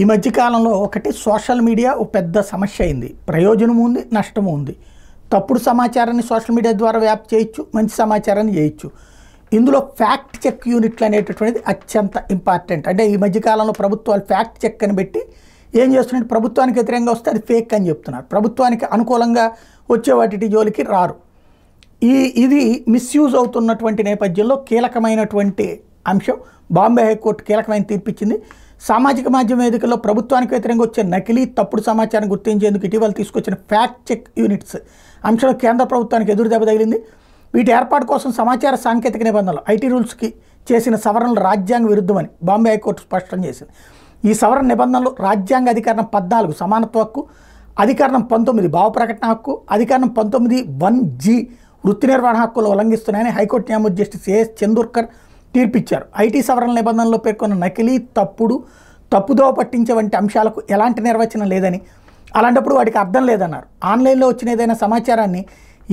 ఈ మధ్యకాలంలో ఒకటి సోషల్ మీడియా ఒక పెద్ద సమస్య అయింది ప్రయోజనము ఉంది నష్టము ఉంది తప్పుడు సమాచారాన్ని సోషల్ మీడియా ద్వారా వ్యాప్ చేయొచ్చు మంచి సమాచారాన్ని చేయొచ్చు ఇందులో ఫ్యాక్ట్ చెక్ యూనిట్లు అనేటటువంటిది అత్యంత ఇంపార్టెంట్ అంటే ఈ మధ్యకాలంలో ప్రభుత్వాలు ఫ్యాక్ట్ చెక్ అని పెట్టి ఏం చేస్తున్నట్టు ప్రభుత్వానికి వ్యతిరేకంగా వస్తే అది ఫేక్ అని చెప్తున్నారు ప్రభుత్వానికి అనుకూలంగా వచ్చే వాటి జోలికి రారు ఈ ఇది మిస్యూజ్ అవుతున్నటువంటి నేపథ్యంలో కీలకమైనటువంటి అంశం బాంబే హైకోర్టు కీలకమైన తీర్పిచ్చింది సామాజిక మాధ్యమ వేదికల్లో ప్రభుత్వానికి వ్యతిరేకంగా వచ్చే నకిలీ తప్పుడు సమాచారం గుర్తించేందుకు ఇటీవల తీసుకొచ్చిన ఫ్యాక్ట్ చెక్ యూనిట్స్ అంశంలో కేంద్ర ప్రభుత్వానికి ఎదురు దెబ్బ తగిలింది వీటి ఏర్పాటు కోసం సమాచార సాంకేతిక నిబంధనలు ఐటీ రూల్స్కి చేసిన సవరణలు రాజ్యాంగ విరుద్ధమని బాంబే హైకోర్టు స్పష్టం చేసింది ఈ సవరణ నిబంధనలు రాజ్యాంగ అధికారం పద్నాలుగు సమానత్వ హక్కు అధికారం పంతొమ్మిది భావ ప్రకటన హక్కు అధికారం పంతొమ్మిది వన్ జీ వృత్తి నిర్వహణ హక్కులు ఉల్లంఘిస్తున్నాయని హైకోర్టు న్యాయమూర్తి జస్టిస్ ఏఎస్ చందూర్కర్ తీర్పిచ్చారు ఐటీ సవరణ నిబంధనలో పేర్కొన్న నకిలీ తప్పుడు తప్పుదోవ పట్టించే వంటి అంశాలకు ఎలాంటి నిర్వచనం లేదని అలాంటప్పుడు వాటికి అర్థం లేదన్నారు ఆన్లైన్లో వచ్చిన ఏదైనా సమాచారాన్ని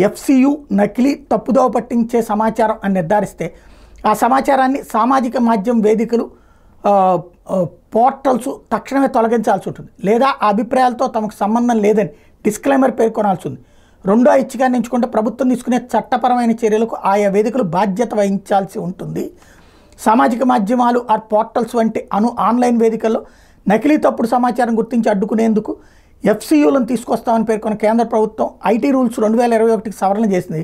ఎఫ్సియు నకిలీ తప్పుదోవ పట్టించే సమాచారం అని నిర్ధారిస్తే ఆ సమాచారాన్ని సామాజిక మాధ్యమ వేదికలు పోర్టల్స్ తక్షణమే తొలగించాల్సి ఉంటుంది లేదా ఆ అభిప్రాయాలతో తమకు సంబంధం లేదని డిస్క్లైమర్ పేర్కొనాల్సి ఉంది రెండో ఐచ్ఛికాన్ని ఎంచుకుంటే ప్రభుత్వం తీసుకునే చట్టపరమైన చర్యలకు ఆయా వేదికలు బాధ్యత వహించాల్సి ఉంటుంది సామాజిక మాధ్యమాలు ఆర్ పోర్టల్స్ వంటి అను ఆన్లైన్ వేదికల్లో నకిలీ తప్పుడు సమాచారం గుర్తించి అడ్డుకునేందుకు ఎఫ్సీయూలను తీసుకొస్తామని పేర్కొన్న కేంద్ర ప్రభుత్వం ఐటీ రూల్స్ రెండు వేల ఇరవై ఒకటికి సవరణ చేసింది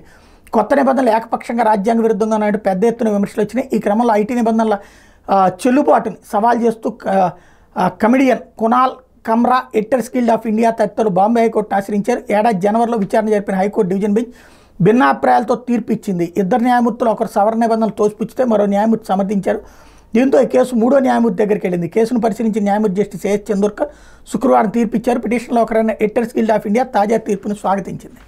కొత్త నిబంధనలు ఏకపక్షంగా రాజ్యాంగ విరుద్ధంగా నాయుడు పెద్ద ఎత్తున విమర్శలు వచ్చినాయి ఈ క్రమంలో ఐటీ నిబంధనల చెల్లుబాటుని సవాల్ చేస్తూ కమిడియన్ కునాల్ కమ్రా ఎట్టర్ స్కిల్ ఆఫ్ ఇండియా తదితరులు బాంబే హైకోర్టును ఆశ్రయించారు ఏడాది జనవరిలో విచారణ జరిపిన హైకోర్టు డివిజన్ బెంచ్ భిన్నాభిప్రాయాలతో తీర్పు ఇచ్చింది ఇద్దరు న్యాయమూర్తులు ఒకరు సవరణ నిబంధనలు తోసిపుచ్చితే మరో న్యాయమూర్తి సమర్థించారు దీంతో ఈ కేసు మూడో న్యాయమూర్తి దగ్గరికి వెళ్ళింది కేసును పరిశీలించిన న్యాయమూర్తి జస్టిస్ ఏఎస్ చందూర్కర్ శుక్రవారం తీర్పిచ్చారు పిటిషన్లో ఒకరైన ఎట్టర్స్ గిల్డ్ ఆఫ్ ఇండియా తాజా తీర్పును స్వాగతించింది